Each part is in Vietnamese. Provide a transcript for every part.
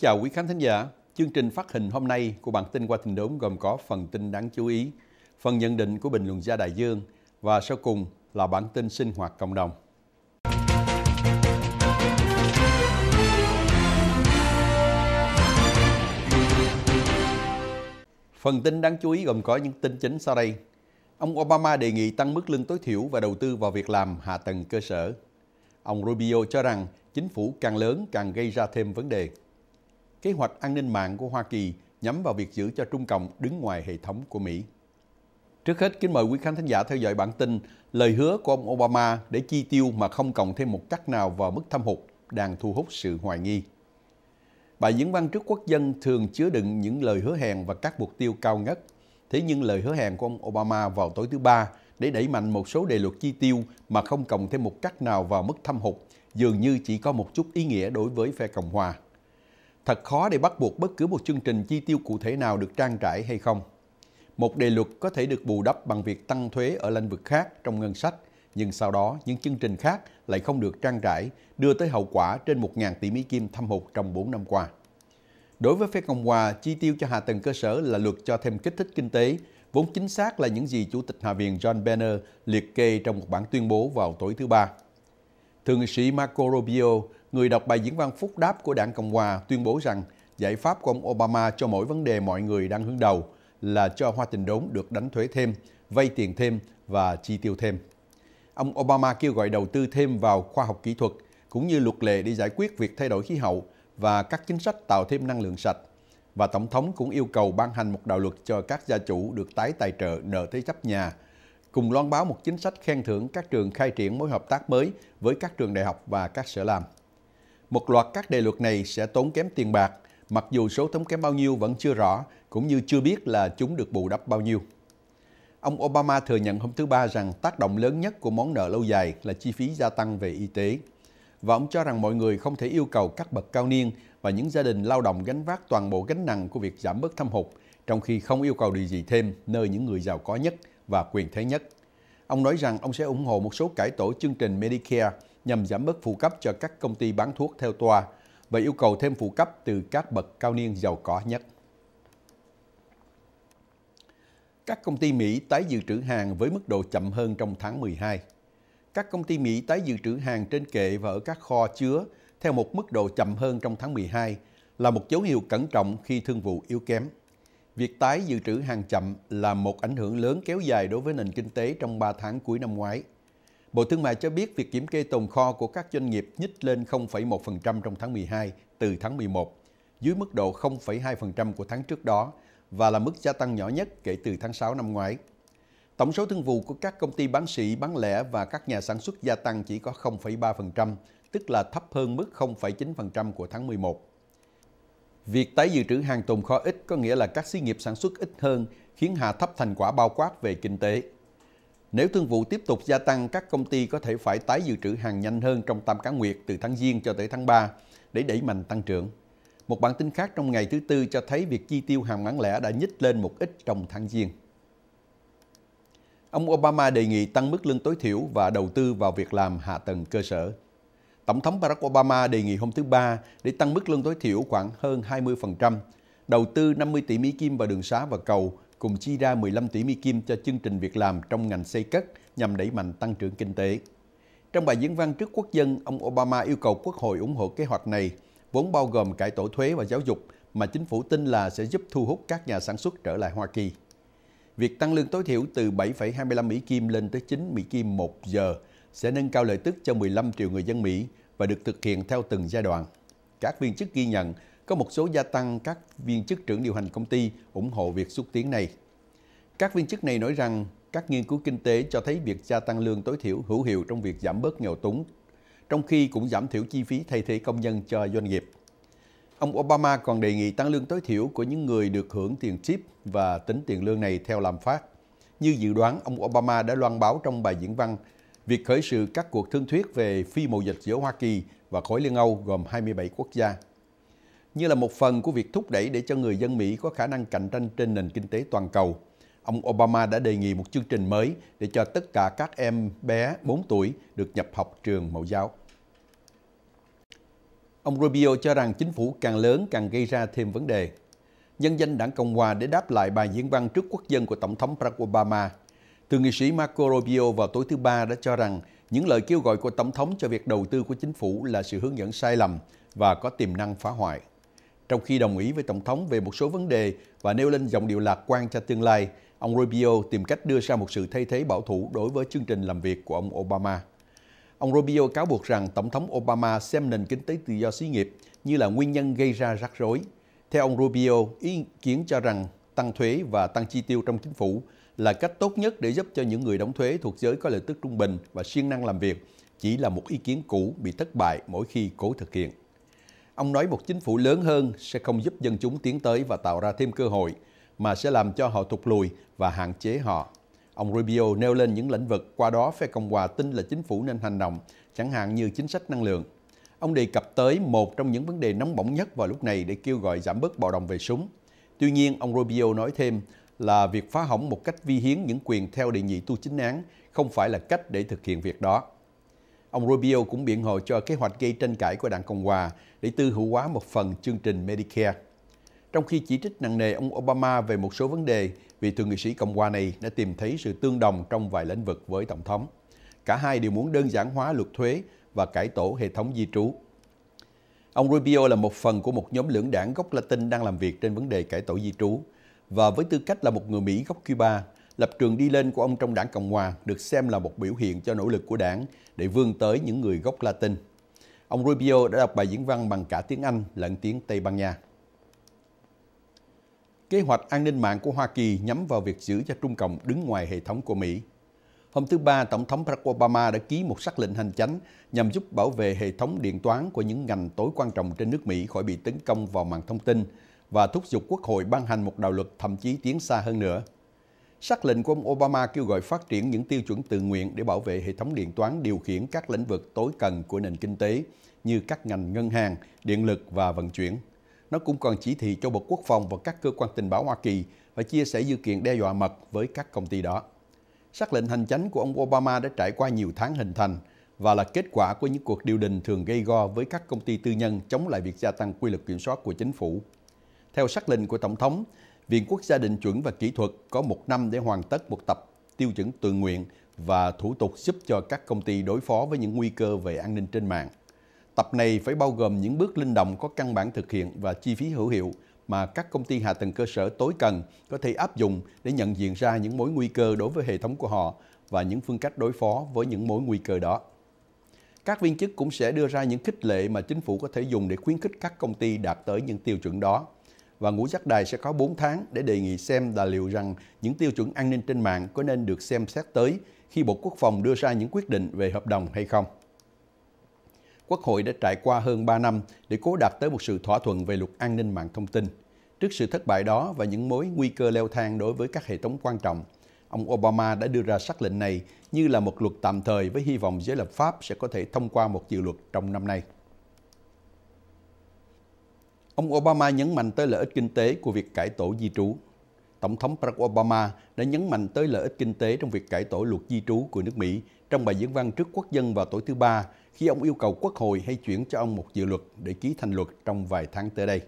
chào quý khán thính giả. Chương trình phát hình hôm nay của bản tin qua tình đốn gồm có phần tin đáng chú ý, phần nhận định của bình luận gia Đại Dương và sau cùng là bản tin sinh hoạt cộng đồng. Phần tin đáng chú ý gồm có những tin chính sau đây. Ông Obama đề nghị tăng mức lương tối thiểu và đầu tư vào việc làm hạ tầng cơ sở. Ông Rubio cho rằng chính phủ càng lớn càng gây ra thêm vấn đề kế hoạch an ninh mạng của Hoa Kỳ nhắm vào việc giữ cho Trung Cộng đứng ngoài hệ thống của Mỹ. Trước hết, kính mời quý khán thính giả theo dõi bản tin lời hứa của ông Obama để chi tiêu mà không cộng thêm một cắt nào vào mức thâm hụt đang thu hút sự hoài nghi. Bài diễn văn trước quốc dân thường chứa đựng những lời hứa hẹn và các mục tiêu cao ngất. Thế nhưng lời hứa hẹn của ông Obama vào tối thứ ba để đẩy mạnh một số đề luật chi tiêu mà không cộng thêm một cắt nào vào mức thâm hụt dường như chỉ có một chút ý nghĩa đối với phe Cộng Hòa. Thật khó để bắt buộc bất cứ một chương trình chi tiêu cụ thể nào được trang trải hay không. Một đề luật có thể được bù đắp bằng việc tăng thuế ở lĩnh vực khác trong ngân sách, nhưng sau đó những chương trình khác lại không được trang trải, đưa tới hậu quả trên 1.000 tỷ Mỹ Kim thâm hụt trong 4 năm qua. Đối với phép Cộng Hòa, chi tiêu cho hạ tầng cơ sở là luật cho thêm kích thích kinh tế, vốn chính xác là những gì Chủ tịch Hạ viện John Boehner liệt kê trong một bản tuyên bố vào tối thứ Ba. Thượng nghị sĩ Marco Rubio người đọc bài diễn văn phúc đáp của đảng Cộng Hòa tuyên bố rằng giải pháp của ông Obama cho mỗi vấn đề mọi người đang hướng đầu là cho hoa tình đốn được đánh thuế thêm, vay tiền thêm và chi tiêu thêm. Ông Obama kêu gọi đầu tư thêm vào khoa học kỹ thuật, cũng như luật lệ để giải quyết việc thay đổi khí hậu và các chính sách tạo thêm năng lượng sạch. Và Tổng thống cũng yêu cầu ban hành một đạo luật cho các gia chủ được tái tài trợ nợ thế chấp nhà, cùng loan báo một chính sách khen thưởng các trường khai triển mối hợp tác mới với các trường đại học và các sở làm. Một loạt các đề luật này sẽ tốn kém tiền bạc, mặc dù số tốn kém bao nhiêu vẫn chưa rõ, cũng như chưa biết là chúng được bù đắp bao nhiêu. Ông Obama thừa nhận hôm thứ Ba rằng tác động lớn nhất của món nợ lâu dài là chi phí gia tăng về y tế. Và ông cho rằng mọi người không thể yêu cầu các bậc cao niên và những gia đình lao động gánh vác toàn bộ gánh nặng của việc giảm bớt thâm hụt, trong khi không yêu cầu điều gì thêm nơi những người giàu có nhất và quyền thế nhất. Ông nói rằng ông sẽ ủng hộ một số cải tổ chương trình Medicare nhằm giảm bớt phụ cấp cho các công ty bán thuốc theo tòa và yêu cầu thêm phụ cấp từ các bậc cao niên giàu có nhất. Các công ty Mỹ tái dự trữ hàng với mức độ chậm hơn trong tháng 12. Các công ty Mỹ tái dự trữ hàng trên kệ và ở các kho chứa theo một mức độ chậm hơn trong tháng 12 là một dấu hiệu cẩn trọng khi thương vụ yếu kém. Việc tái dự trữ hàng chậm là một ảnh hưởng lớn kéo dài đối với nền kinh tế trong 3 tháng cuối năm ngoái – Bộ Thương mại cho biết việc kiểm kê tồn kho của các doanh nghiệp nhích lên 0,1% trong tháng 12 từ tháng 11, dưới mức độ 0,2% của tháng trước đó và là mức gia tăng nhỏ nhất kể từ tháng 6 năm ngoái. Tổng số thương vụ của các công ty bán sỉ, bán lẻ và các nhà sản xuất gia tăng chỉ có 0,3%, tức là thấp hơn mức 0,9% của tháng 11. Việc tái dự trữ hàng tồn kho ít có nghĩa là các xí nghiệp sản xuất ít hơn, khiến hạ thấp thành quả bao quát về kinh tế. Nếu thương vụ tiếp tục gia tăng, các công ty có thể phải tái dự trữ hàng nhanh hơn trong tam cá nguyệt từ tháng Giêng cho tới tháng 3 để đẩy mạnh tăng trưởng. Một bản tin khác trong ngày thứ Tư cho thấy việc chi tiêu hàng bán lẻ đã nhích lên một ít trong tháng Giêng. Ông Obama đề nghị tăng mức lương tối thiểu và đầu tư vào việc làm hạ tầng cơ sở. Tổng thống Barack Obama đề nghị hôm thứ Ba để tăng mức lương tối thiểu khoảng hơn 20%, đầu tư 50 tỷ Mỹ Kim vào đường xá và cầu cùng chi ra 15 tỷ Mỹ kim cho chương trình việc làm trong ngành xây cất nhằm đẩy mạnh tăng trưởng kinh tế. Trong bài diễn văn trước quốc dân, ông Obama yêu cầu Quốc hội ủng hộ kế hoạch này, vốn bao gồm cải tổ thuế và giáo dục mà chính phủ tin là sẽ giúp thu hút các nhà sản xuất trở lại Hoa Kỳ. Việc tăng lương tối thiểu từ 7,25 Mỹ Kim lên tới 9 Mỹ Kim một giờ sẽ nâng cao lợi tức cho 15 triệu người dân Mỹ và được thực hiện theo từng giai đoạn. Các viên chức ghi nhận có một số gia tăng các viên chức trưởng điều hành công ty ủng hộ việc xúc tiến này. Các viên chức này nói rằng các nghiên cứu kinh tế cho thấy việc gia tăng lương tối thiểu hữu hiệu trong việc giảm bớt nghèo túng, trong khi cũng giảm thiểu chi phí thay thế công nhân cho doanh nghiệp. Ông Obama còn đề nghị tăng lương tối thiểu của những người được hưởng tiền tip và tính tiền lương này theo làm phát. Như dự đoán, ông Obama đã loan báo trong bài diễn văn việc khởi sự các cuộc thương thuyết về phi mậu dịch giữa Hoa Kỳ và khối Liên Âu gồm 27 quốc gia như là một phần của việc thúc đẩy để cho người dân Mỹ có khả năng cạnh tranh trên nền kinh tế toàn cầu. Ông Obama đã đề nghị một chương trình mới để cho tất cả các em bé 4 tuổi được nhập học trường mẫu giáo. Ông Rubio cho rằng chính phủ càng lớn càng gây ra thêm vấn đề. Nhân danh đảng Cộng Hòa để đáp lại bài diễn văn trước quốc dân của Tổng thống Barack Obama, thượng nghị sĩ Marco Rubio vào tối thứ Ba đã cho rằng những lời kêu gọi của Tổng thống cho việc đầu tư của chính phủ là sự hướng dẫn sai lầm và có tiềm năng phá hoại. Trong khi đồng ý với Tổng thống về một số vấn đề và nêu lên giọng điệu lạc quan cho tương lai, ông Rubio tìm cách đưa ra một sự thay thế bảo thủ đối với chương trình làm việc của ông Obama. Ông Rubio cáo buộc rằng Tổng thống Obama xem nền kinh tế tự do xí nghiệp như là nguyên nhân gây ra rắc rối. Theo ông Rubio, ý kiến cho rằng tăng thuế và tăng chi tiêu trong chính phủ là cách tốt nhất để giúp cho những người đóng thuế thuộc giới có lợi tức trung bình và siêng năng làm việc, chỉ là một ý kiến cũ bị thất bại mỗi khi cố thực hiện. Ông nói một chính phủ lớn hơn sẽ không giúp dân chúng tiến tới và tạo ra thêm cơ hội, mà sẽ làm cho họ thụt lùi và hạn chế họ. Ông Rubio nêu lên những lĩnh vực qua đó phe Cộng hòa tin là chính phủ nên hành động, chẳng hạn như chính sách năng lượng. Ông đề cập tới một trong những vấn đề nóng bỏng nhất vào lúc này để kêu gọi giảm bớt bạo động về súng. Tuy nhiên, ông Rubio nói thêm là việc phá hỏng một cách vi hiến những quyền theo đề nghị tu chính án không phải là cách để thực hiện việc đó. Ông Rubio cũng biện hộ cho kế hoạch gây tranh cãi của đảng Cộng Hòa để tư hữu hóa một phần chương trình Medicare. Trong khi chỉ trích nặng nề ông Obama về một số vấn đề, vị thượng nghị sĩ Cộng Hòa này đã tìm thấy sự tương đồng trong vài lĩnh vực với Tổng thống. Cả hai đều muốn đơn giản hóa luật thuế và cải tổ hệ thống di trú. Ông Rubio là một phần của một nhóm lưỡng đảng gốc Latin đang làm việc trên vấn đề cải tổ di trú. Và với tư cách là một người Mỹ gốc Cuba, Lập trường đi lên của ông trong đảng Cộng Hòa được xem là một biểu hiện cho nỗ lực của đảng để vươn tới những người gốc Latin. Ông Rubio đã đọc bài diễn văn bằng cả tiếng Anh lẫn tiếng Tây Ban Nha. Kế hoạch an ninh mạng của Hoa Kỳ nhắm vào việc giữ cho Trung Cộng đứng ngoài hệ thống của Mỹ. Hôm thứ Ba, Tổng thống Barack Obama đã ký một sắc lệnh hành chánh nhằm giúp bảo vệ hệ thống điện toán của những ngành tối quan trọng trên nước Mỹ khỏi bị tấn công vào mạng thông tin và thúc giục Quốc hội ban hành một đạo luật thậm chí tiến xa hơn nữa – Sắc lệnh của ông Obama kêu gọi phát triển những tiêu chuẩn tự nguyện để bảo vệ hệ thống điện toán điều khiển các lĩnh vực tối cần của nền kinh tế như các ngành ngân hàng, điện lực và vận chuyển. Nó cũng còn chỉ thị cho Bộ Quốc phòng và các cơ quan tình báo Hoa Kỳ và chia sẻ dữ kiện đe dọa mật với các công ty đó. Sắc lệnh hành chánh của ông Obama đã trải qua nhiều tháng hình thành và là kết quả của những cuộc điều đình thường gây go với các công ty tư nhân chống lại việc gia tăng quy lực kiểm soát của chính phủ. Theo sắc lệnh của Tổng thống, Viện Quốc gia định chuẩn và kỹ thuật có một năm để hoàn tất một tập tiêu chuẩn tự nguyện và thủ tục giúp cho các công ty đối phó với những nguy cơ về an ninh trên mạng. Tập này phải bao gồm những bước linh động có căn bản thực hiện và chi phí hữu hiệu mà các công ty hạ tầng cơ sở tối cần có thể áp dụng để nhận diện ra những mối nguy cơ đối với hệ thống của họ và những phương cách đối phó với những mối nguy cơ đó. Các viên chức cũng sẽ đưa ra những khích lệ mà chính phủ có thể dùng để khuyến khích các công ty đạt tới những tiêu chuẩn đó và ngũ giác đài sẽ có 4 tháng để đề nghị xem là liệu rằng những tiêu chuẩn an ninh trên mạng có nên được xem xét tới khi Bộ Quốc phòng đưa ra những quyết định về hợp đồng hay không. Quốc hội đã trải qua hơn 3 năm để cố đạt tới một sự thỏa thuận về luật an ninh mạng thông tin. Trước sự thất bại đó và những mối nguy cơ leo thang đối với các hệ thống quan trọng, ông Obama đã đưa ra sắc lệnh này như là một luật tạm thời với hy vọng giới lập pháp sẽ có thể thông qua một dự luật trong năm nay. Ông Obama nhấn mạnh tới lợi ích kinh tế của việc cải tổ di trú. Tổng thống Barack Obama đã nhấn mạnh tới lợi ích kinh tế trong việc cải tổ luật di trú của nước Mỹ trong bài diễn văn trước quốc dân vào tối thứ Ba khi ông yêu cầu Quốc hội hay chuyển cho ông một dự luật để ký thành luật trong vài tháng tới đây.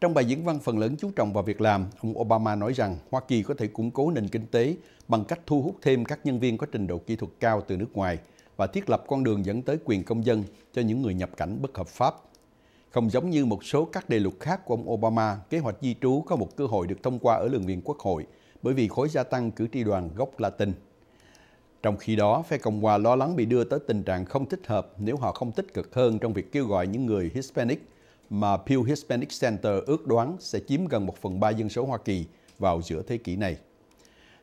Trong bài diễn văn phần lớn chú trọng vào việc làm, ông Obama nói rằng Hoa Kỳ có thể củng cố nền kinh tế bằng cách thu hút thêm các nhân viên có trình độ kỹ thuật cao từ nước ngoài và thiết lập con đường dẫn tới quyền công dân cho những người nhập cảnh bất hợp pháp không giống như một số các đề luật khác của ông Obama, kế hoạch di trú có một cơ hội được thông qua ở Lượng viện Quốc hội bởi vì khối gia tăng cử tri đoàn gốc Latin. Trong khi đó, phe Cộng hòa lo lắng bị đưa tới tình trạng không thích hợp nếu họ không tích cực hơn trong việc kêu gọi những người Hispanic mà Pew Hispanic Center ước đoán sẽ chiếm gần một phần ba dân số Hoa Kỳ vào giữa thế kỷ này.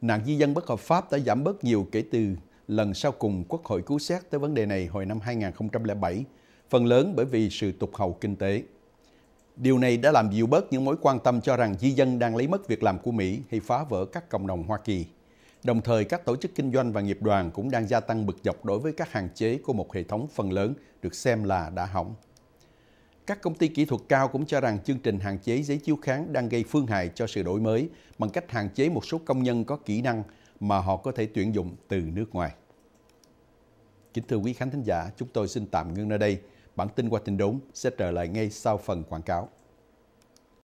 Nạn di dân bất hợp pháp đã giảm bớt nhiều kể từ lần sau cùng Quốc hội cứu xét tới vấn đề này hồi năm 2007 phần lớn bởi vì sự tục hậu kinh tế. Điều này đã làm dịu bớt những mối quan tâm cho rằng di dân đang lấy mất việc làm của Mỹ hay phá vỡ các cộng đồng Hoa Kỳ. Đồng thời, các tổ chức kinh doanh và nghiệp đoàn cũng đang gia tăng bực dọc đối với các hạn chế của một hệ thống phần lớn được xem là đã hỏng. Các công ty kỹ thuật cao cũng cho rằng chương trình hạn chế giấy chiếu kháng đang gây phương hại cho sự đổi mới bằng cách hạn chế một số công nhân có kỹ năng mà họ có thể tuyển dụng từ nước ngoài. Kính thưa quý khán thính giả, chúng tôi xin tạm ngưng nơi đây. Bản tin qua tin đốn sẽ trở lại ngay sau phần quảng cáo.